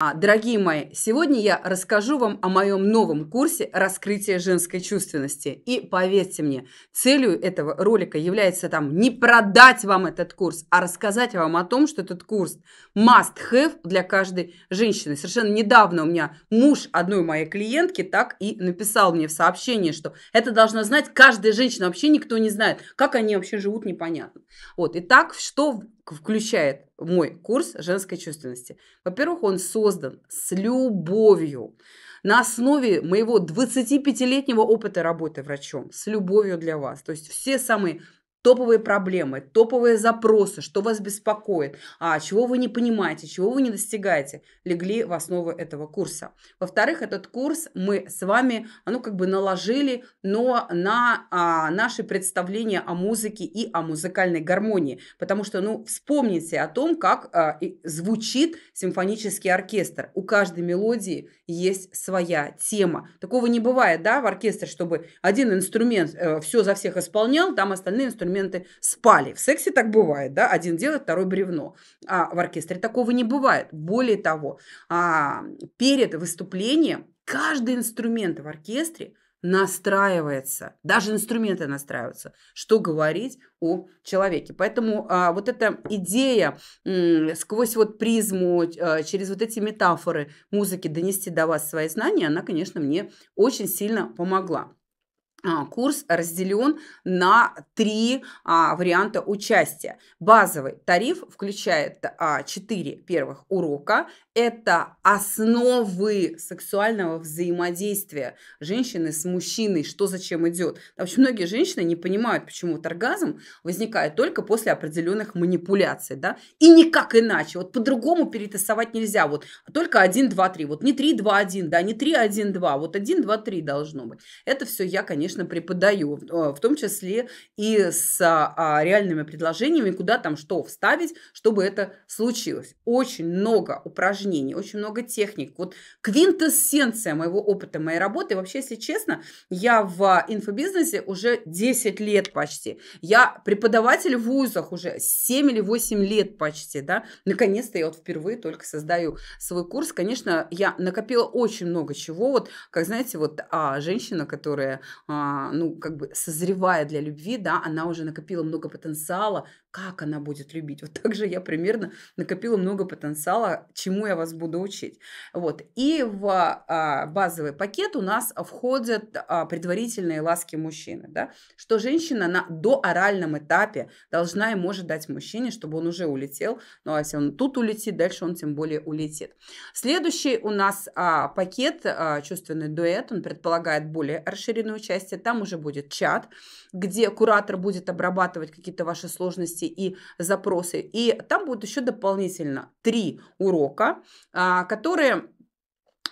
А, дорогие мои, сегодня я расскажу вам о моем новом курсе раскрытия женской чувственности». И поверьте мне, целью этого ролика является там не продать вам этот курс, а рассказать вам о том, что этот курс must have для каждой женщины. Совершенно недавно у меня муж одной моей клиентки так и написал мне в сообщении, что это должна знать каждая женщина, вообще никто не знает, как они вообще живут, непонятно. Вот, и так, что включает мой курс женской чувственности. Во-первых, он создан с любовью. На основе моего 25-летнего опыта работы врачом, с любовью для вас. То есть все самые топовые проблемы, топовые запросы, что вас беспокоит, а чего вы не понимаете, чего вы не достигаете, легли в основу этого курса. Во-вторых, этот курс мы с вами, ну, как бы наложили, но на а, наши представления о музыке и о музыкальной гармонии, потому что, ну, вспомните о том, как а, звучит симфонический оркестр. У каждой мелодии есть своя тема. Такого не бывает, да, в оркестре, чтобы один инструмент э, все за всех исполнял, там остальные инструменты инструменты спали. В сексе так бывает, да, один делает, второй бревно. А в оркестре такого не бывает. Более того, а, перед выступлением каждый инструмент в оркестре настраивается, даже инструменты настраиваются, что говорить о человеке. Поэтому а, вот эта идея м, сквозь вот призму, а, через вот эти метафоры музыки донести до вас свои знания, она, конечно, мне очень сильно помогла. А, курс разделен на три а, варианта участия. Базовый тариф включает а, 4 первых урока. Это основы сексуального взаимодействия женщины с мужчиной, что зачем идет. Вообще многие женщины не понимают, почему вот оргазм возникает только после определенных манипуляций, да, и никак иначе. Вот по-другому перетасовать нельзя. Вот только 1, 2, 3. Вот не 3, 2, 1, да, не 3, 1, 2. Вот 1, 2, 3 должно быть. Это все я, конечно, конечно, преподаю, а, в том числе и с а, реальными предложениями, куда там что вставить, чтобы это случилось. Очень много упражнений, очень много техник. Вот квинтэссенция моего опыта, моей работы. Вообще, если честно, я в инфобизнесе уже 10 лет почти. Я преподаватель в вузах уже 7 или 8 лет почти, да. Наконец-то я вот впервые только создаю свой курс. Конечно, я накопила очень много чего. Вот, как знаете, вот а, женщина, которая а, а, ну, как бы созревая для любви, да, она уже накопила много потенциала, как она будет любить. Вот так же я примерно накопила много потенциала, чему я вас буду учить. Вот. И в а, базовый пакет у нас входят а, предварительные ласки мужчины, да? что женщина на дооральном этапе должна и может дать мужчине, чтобы он уже улетел, ну а если он тут улетит, дальше он тем более улетит. Следующий у нас а, пакет а, «Чувственный дуэт», он предполагает более расширенное участие, там уже будет чат, где куратор будет обрабатывать какие-то ваши сложности, потребности и запросы. И там будет еще дополнительно три урока, а, которые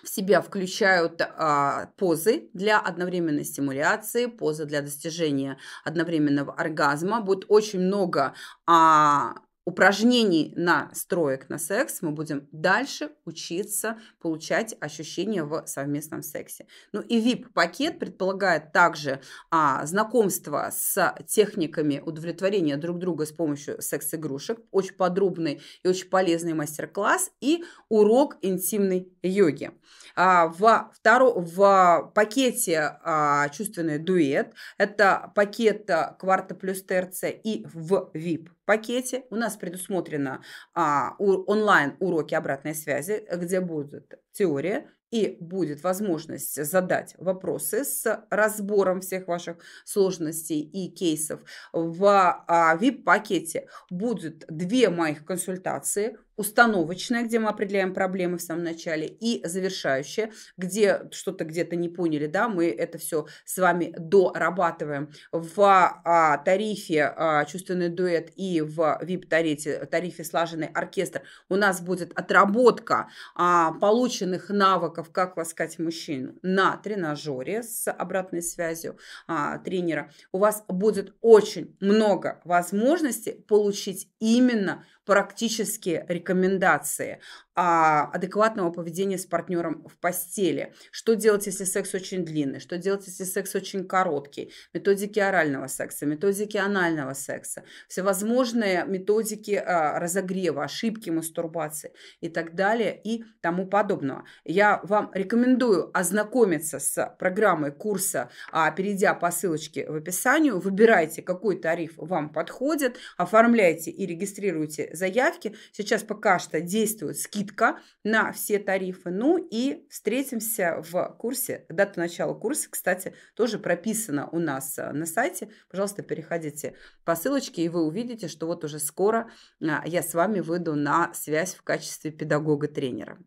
в себя включают а, позы для одновременной стимуляции, позы для достижения одновременного оргазма. Будет очень много а, упражнений на строек на секс мы будем дальше учиться получать ощущения в совместном сексе. Ну и VIP-пакет предполагает также а, знакомство с техниками удовлетворения друг друга с помощью секс-игрушек, очень подробный и очень полезный мастер-класс и урок интимной йоги. А, во второ, в пакете а, чувственный дуэт, это пакет а, кварта плюс терция и в VIP пакете у нас предусмотрено а, у, онлайн уроки обратной связи, где будут теория, и будет возможность задать вопросы с разбором всех ваших сложностей и кейсов. В VIP-пакете а, будет две моих консультации. Установочная, где мы определяем проблемы в самом начале, и завершающая, где что-то где-то не поняли, да, мы это все с вами дорабатываем. В а, тарифе а, «Чувственный дуэт» и в VIP-тарифе тарифе «Слаженный оркестр» у нас будет отработка а, полученных полученных навыков, как ласкать мужчину на тренажере с обратной связью а, тренера, у вас будет очень много возможностей получить именно практически рекомендации а, адекватного поведения с партнером в постели. Что делать, если секс очень длинный? Что делать, если секс очень короткий? Методики орального секса, методики анального секса, всевозможные методики а, разогрева, ошибки мастурбации и так далее и тому подобного. Я вам рекомендую ознакомиться с программой курса, а, перейдя по ссылочке в описании. Выбирайте, какой тариф вам подходит, оформляйте и регистрируйте заявки. Сейчас пока что действует скидка на все тарифы. Ну и встретимся в курсе. Дата начала курса, кстати, тоже прописана у нас э, на сайте. Пожалуйста, переходите по ссылочке, и вы увидите, что вот уже скоро а, я с вами выйду на связь в качестве педагога-тренера.